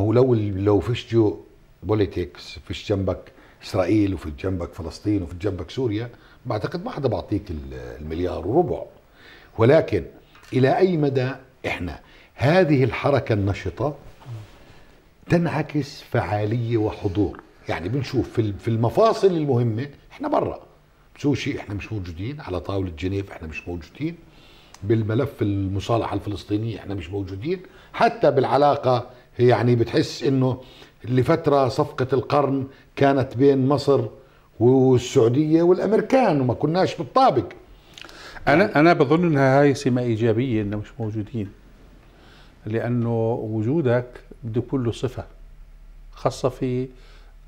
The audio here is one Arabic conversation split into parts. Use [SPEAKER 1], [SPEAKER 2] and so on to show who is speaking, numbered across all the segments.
[SPEAKER 1] هو لو لو فيش جو بوليتكس فيش جنبك اسرائيل وفي جنبك فلسطين وفي جنبك سوريا بعتقد ما حدا بعطيك المليار وربع ولكن الى اي مدى احنا هذه الحركه النشطه تنعكس فعاليه وحضور يعني بنشوف في المفاصل المهمه احنا برا بسوشي احنا مش موجودين على طاوله جنيف احنا مش موجودين بالملف المصالحه الفلسطينيه احنا مش موجودين حتى بالعلاقه يعني بتحس انه لفتره صفقه القرن كانت بين مصر
[SPEAKER 2] والسعوديه والامريكان وما كناش بالطابق انا انا بظن انها هاي سمه ايجابيه انه مش موجودين لانه وجودك بده كله صفه خاصه في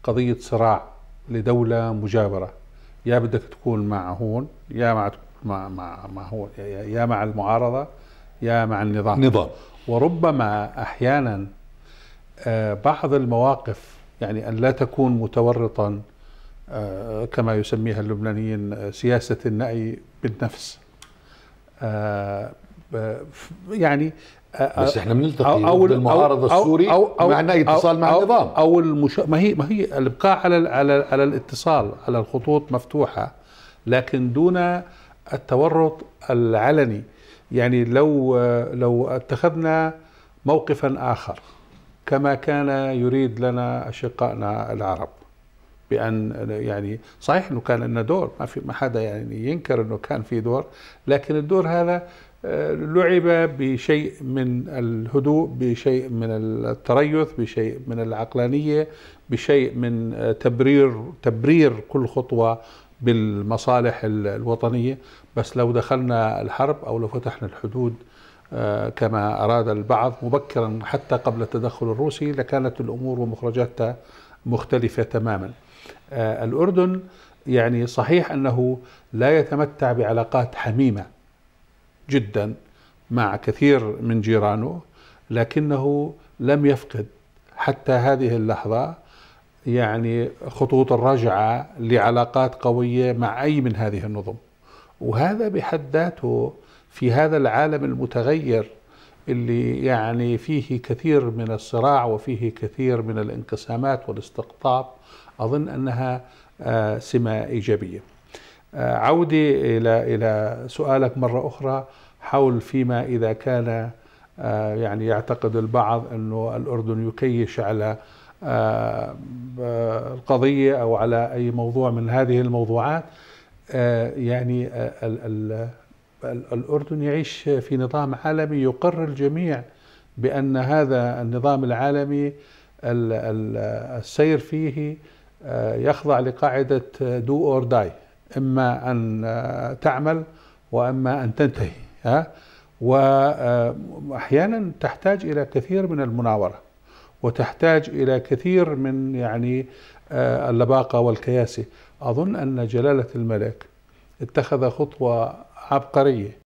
[SPEAKER 2] قضيه صراع لدوله مجاوره يا بدك تكون مع هون يا مع مع مع, مع هون يا مع المعارضه يا مع النظام نظام وربما احيانا آه، بعض المواقف يعني أن لا تكون متورطا آه، كما يسميها اللبنانيين آه، سياسة النأي بالنفس يعني بس احنا بنلتقي أو المعارضة أو السوري أو أو مع أي اتصال مع النظام أو المش... ما هي ما هي الإبقاء على على على الاتصال على الخطوط مفتوحة لكن دون التورط العلني يعني لو لو اتخذنا موقفا آخر كما كان يريد لنا أشقائنا العرب بأن يعني صحيح أنه كان لنا دور ما في ما حدا يعني ينكر أنه كان في دور لكن الدور هذا آه، لعب بشيء من الهدوء بشيء من التريث بشيء من العقلانية بشيء من آه، تبرير تبرير كل خطوة بالمصالح الوطنية بس لو دخلنا الحرب أو لو فتحنا الحدود آه، كما أراد البعض مبكرا حتى قبل التدخل الروسي لكانت الأمور ومخرجاتها مختلفة تماما آه، الأردن يعني صحيح أنه لا يتمتع بعلاقات حميمة جدا مع كثير من جيرانه لكنه لم يفقد حتى هذه اللحظة يعني خطوط الرجعة لعلاقات قوية مع أي من هذه النظم وهذا بحد ذاته في هذا العالم المتغير اللي يعني فيه كثير من الصراع وفيه كثير من الانقسامات والاستقطاب اظن انها آه، سمه ايجابيه. آه، عودي الى الى سؤالك مره اخرى حول فيما اذا كان آه، يعني يعتقد البعض انه الاردن يكيش على القضيه او على اي موضوع من هذه الموضوعات آه، يعني آه، الأردن يعيش في نظام عالمي يقر الجميع بأن هذا النظام العالمي السير فيه آه، يخضع لقاعدة دو أور داي إما أن تعمل وإما أن تنتهي ها وأحيانا تحتاج إلى كثير من المناورة وتحتاج إلى كثير من يعني اللباقة والكياسة أظن أن جلالة الملك اتخذ خطوة عبقرية